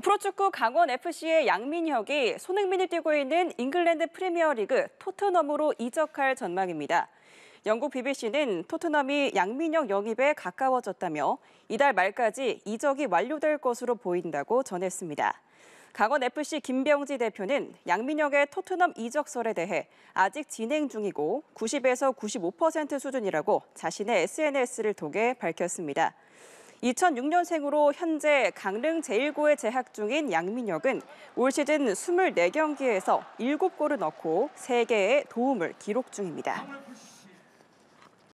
프로축구 강원 FC의 양민혁이 손흥민이 뛰고 있는 잉글랜드 프리미어리그 토트넘으로 이적할 전망입니다. 영국 BBC는 토트넘이 양민혁 영입에 가까워졌다며 이달 말까지 이적이 완료될 것으로 보인다고 전했습니다. 강원 FC 김병지 대표는 양민혁의 토트넘 이적설에 대해 아직 진행 중이고 90에서 95% 수준이라고 자신의 SNS를 통해 밝혔습니다. 2006년생으로 현재 강릉 제1고에 재학 중인 양민혁은 올 시즌 24경기에서 7골을 넣고 3개의 도움을 기록 중입니다.